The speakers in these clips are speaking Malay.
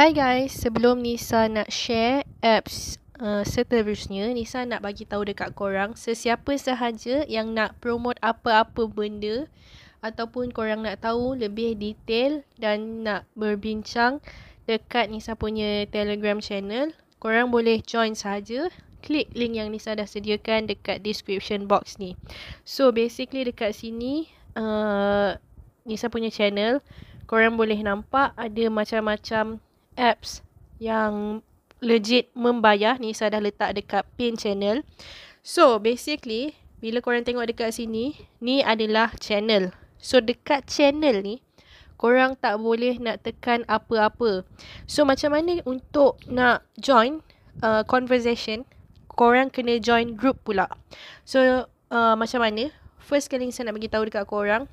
Hi guys, sebelum Nisa nak share apps Uh, seterusnya Nisa nak bagi tahu dekat korang sesiapa sahaja yang nak promote apa-apa benda ataupun korang nak tahu lebih detail dan nak berbincang dekat Nisa punya Telegram channel korang boleh join saja. klik link yang Nisa dah sediakan dekat description box ni so basically dekat sini uh, Nisa punya channel korang boleh nampak ada macam-macam apps yang legit membayar ni saya dah letak dekat pin channel. So basically bila korang tengok dekat sini ni adalah channel. So dekat channel ni korang tak boleh nak tekan apa-apa. So macam mana untuk nak join uh, conversation korang kena join group pula. So uh, macam mana? First kali saya nak bagi tahu dekat korang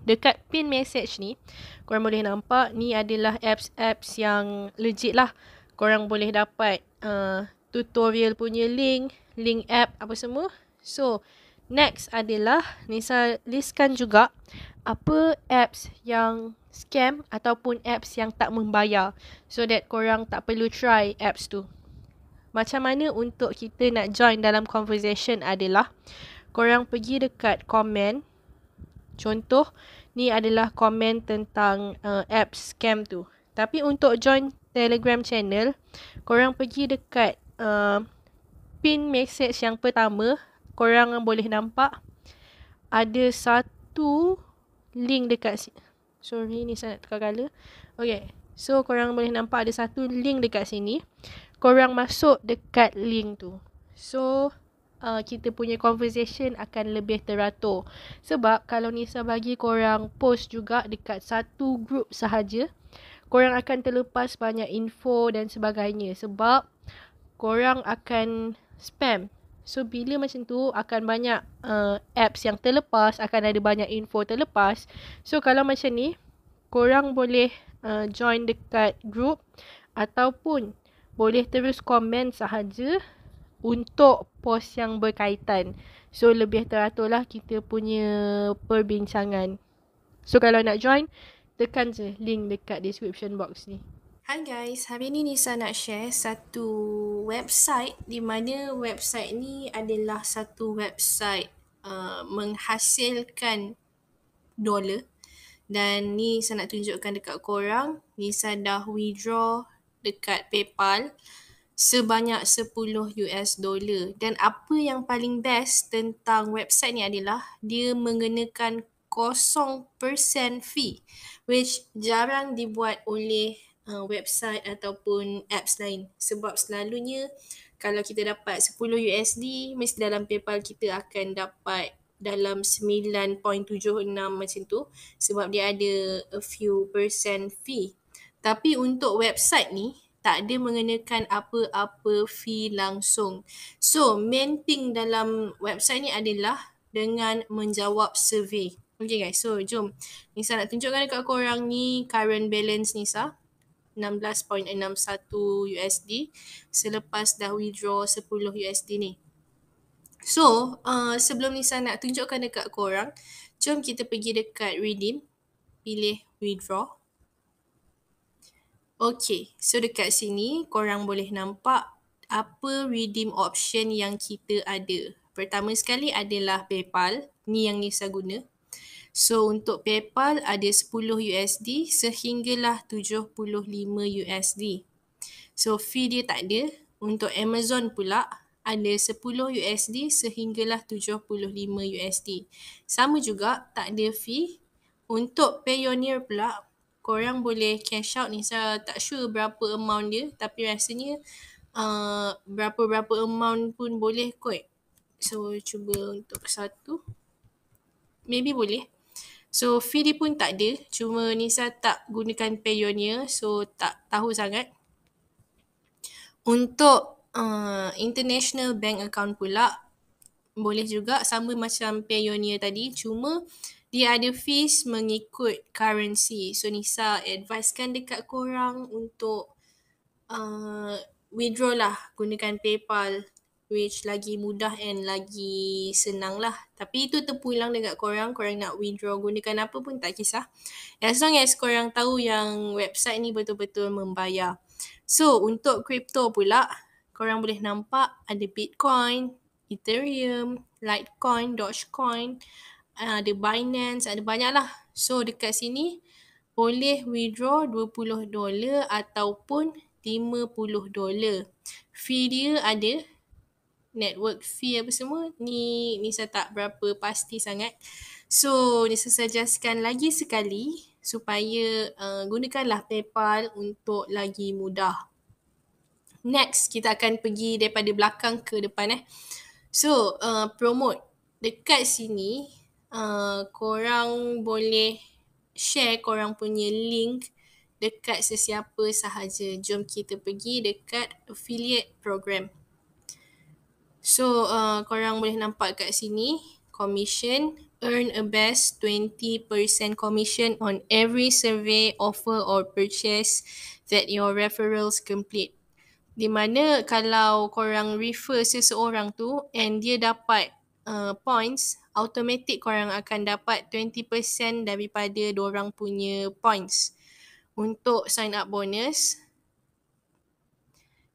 Dekat pin message ni, korang boleh nampak ni adalah apps-apps yang legit lah. Korang boleh dapat uh, tutorial punya link, link app apa semua. So, next adalah Nisa listkan juga apa apps yang scam ataupun apps yang tak membayar so that korang tak perlu try apps tu. Macam mana untuk kita nak join dalam conversation adalah korang pergi dekat comment Contoh ni adalah komen tentang uh, app scam tu. Tapi untuk join Telegram channel, korang pergi dekat uh, pin message yang pertama, korang boleh nampak ada satu link dekat sini. Sorry ni saya nak tukar kala. Okay. So korang boleh nampak ada satu link dekat sini. Korang masuk dekat link tu. So uh, kita punya conversation akan lebih teratur. Sebab kalau Nisa bagi korang post juga dekat satu group sahaja, korang akan terlepas banyak info dan sebagainya sebab korang akan spam. So bila macam tu akan banyak uh, apps yang terlepas, akan ada banyak info terlepas. So kalau macam ni, korang boleh uh, join dekat group ataupun boleh terus komen sahaja untuk pos yang berkaitan. So lebih teratur lah kita punya perbincangan. So kalau nak join, tekan je link dekat description box ni. Hi guys, hari ni Nisa nak share satu website di mana website ni adalah satu website uh, menghasilkan dollar dan ni saya nak tunjukkan dekat korang Nisa dah withdraw dekat PayPal sebanyak 10 US dollar dan apa yang paling best tentang website ni adalah dia mengenakan 0% fee which jarang dibuat oleh uh, website ataupun apps lain sebab selalunya kalau kita dapat 10 USD mesti dalam PayPal kita akan dapat dalam 9.76 macam tu sebab dia ada a few percent fee tapi untuk website ni tak ada mengenakan apa-apa fee langsung. So, main thing dalam website ni adalah dengan menjawab survey. Okay guys, so jom. Nisa nak tunjukkan dekat korang ni current balance Nisa. 16.61 USD selepas dah withdraw 10 USD ni. So, uh, sebelum Nisa nak tunjukkan dekat korang, jom kita pergi dekat redeem. Pilih withdraw. Okay, so dekat sini korang boleh nampak apa redeem option yang kita ada. Pertama sekali adalah PayPal. Ni yang Nisa guna. So untuk PayPal ada 10 USD sehinggalah 75 USD. So fee dia tak ada. Untuk Amazon pula ada 10 USD sehinggalah 75 USD. Sama juga tak ada fee. Untuk Payoneer pula korang boleh cash out ni saya tak sure berapa amount dia tapi rasanya uh, berapa-berapa amount pun boleh kot so cuba untuk satu maybe boleh So fee dia pun tak ada. Cuma Nisa tak gunakan Payoneer. So tak tahu sangat. Untuk uh, international bank account pula. Boleh juga sama macam Payoneer tadi. Cuma uh, dia ada fees mengikut currency. So Nisa advisekan dekat korang untuk uh, withdraw lah gunakan PayPal which lagi mudah and lagi senang lah. Tapi itu terpulang dekat korang. Korang nak withdraw gunakan apa pun tak kisah. As long as korang tahu yang website ni betul-betul membayar. So untuk crypto pula, korang boleh nampak ada Bitcoin, Ethereum, Litecoin, Dogecoin, Ah, ada Binance, ada banyak lah. So dekat sini boleh withdraw 20 dolar ataupun 50 dolar. Fee dia ada network fee apa semua. Ni ni saya tak berapa pasti sangat. So ni saya suggestkan lagi sekali supaya uh, gunakanlah PayPal untuk lagi mudah. Next kita akan pergi daripada belakang ke depan eh. So uh, promote dekat sini Ah, korang boleh share korang punya link dekat sesiapa sahaja. Jom kita pergi dekat affiliate program. So uh, korang boleh nampak kat sini commission earn a best 20% commission on every survey, offer or purchase that your referrals complete. Di mana kalau korang refer seseorang tu and dia dapat Uh, points, automatic korang akan dapat 20% daripada orang punya points. Untuk sign up bonus,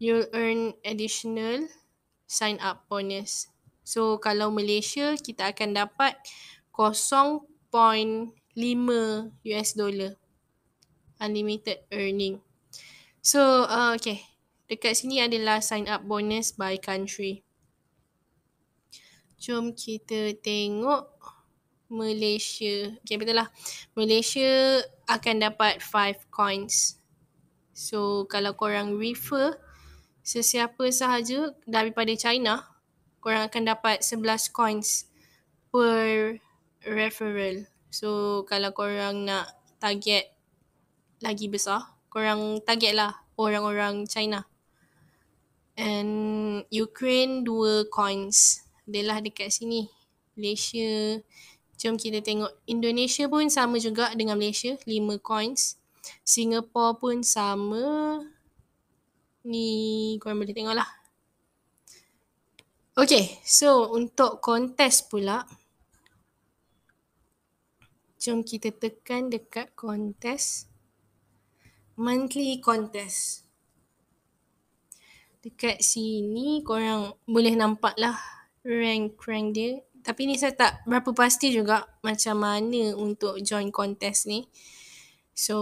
you'll earn additional sign up bonus. So kalau Malaysia, kita akan dapat 0.5 US dollar. Unlimited earning. So, uh, okay. Dekat sini adalah sign up bonus by country. Jom kita tengok Malaysia. Okay, betul lah. Malaysia akan dapat 5 coins. So, kalau korang refer sesiapa sahaja daripada China, korang akan dapat 11 coins per referral. So, kalau korang nak target lagi besar, korang target lah orang-orang China. And Ukraine 2 coins belah dekat sini Malaysia jom kita tengok Indonesia pun sama juga dengan Malaysia 5 coins Singapore pun sama ni korang boleh tengok lah Okay, so untuk kontes pula Jom kita tekan dekat kontes Monthly kontes, Dekat sini korang boleh nampak lah rank-rank dia. Tapi ni saya tak berapa pasti juga macam mana untuk join kontes ni. So,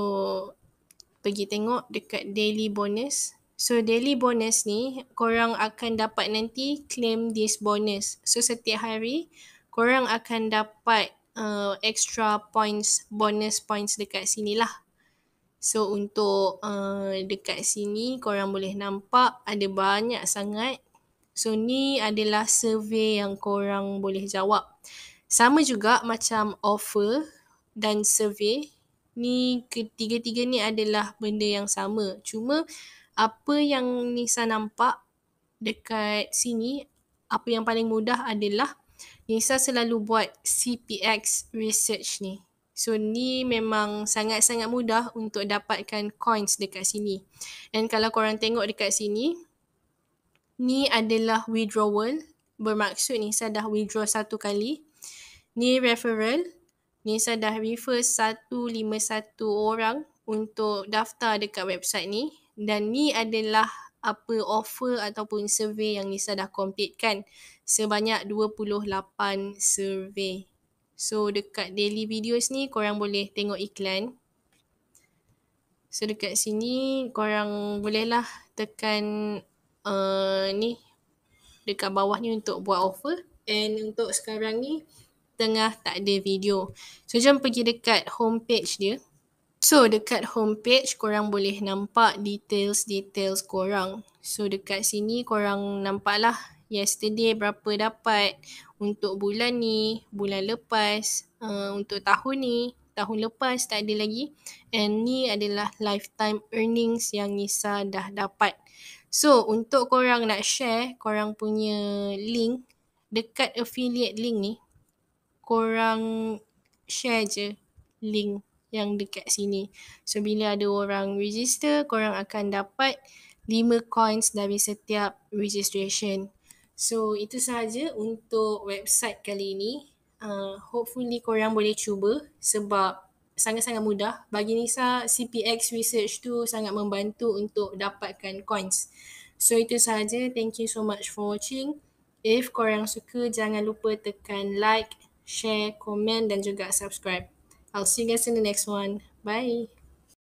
pergi tengok dekat daily bonus. So, daily bonus ni korang akan dapat nanti claim this bonus. So, setiap hari korang akan dapat uh, extra points, bonus points dekat sini lah. So, untuk uh, dekat sini korang boleh nampak ada banyak sangat So ni adalah survey yang korang boleh jawab. Sama juga macam offer dan survey. Ni ketiga-tiga ni adalah benda yang sama. Cuma apa yang Nisa nampak dekat sini, apa yang paling mudah adalah Nisa selalu buat CPX research ni. So ni memang sangat-sangat mudah untuk dapatkan coins dekat sini. And kalau korang tengok dekat sini, ni adalah withdrawal bermaksud Nisa dah withdraw satu kali ni referral Nisa dah refer 151 orang untuk daftar dekat website ni dan ni adalah apa offer ataupun survey yang Nisa dah completekan sebanyak 28 survey so dekat daily videos ni korang boleh tengok iklan so dekat sini korang bolehlah tekan Eh, ni dekat bawah ni untuk buat offer and untuk sekarang ni tengah tak ada video. So jom pergi dekat homepage dia. So dekat homepage korang boleh nampak details-details korang. So dekat sini korang nampak lah yesterday berapa dapat untuk bulan ni, bulan lepas, uh, untuk tahun ni, tahun lepas tak ada lagi. And ni adalah lifetime earnings yang Nisa dah dapat. So untuk korang nak share korang punya link dekat affiliate link ni korang share je link yang dekat sini. So bila ada orang register korang akan dapat 5 coins dari setiap registration. So itu sahaja untuk website kali ini. Uh, hopefully korang boleh cuba sebab sangat-sangat mudah. Bagi Nisa, CPX research tu sangat membantu untuk dapatkan coins. So itu sahaja. Thank you so much for watching. If korang suka, jangan lupa tekan like, share, komen dan juga subscribe. I'll see you guys in the next one. Bye.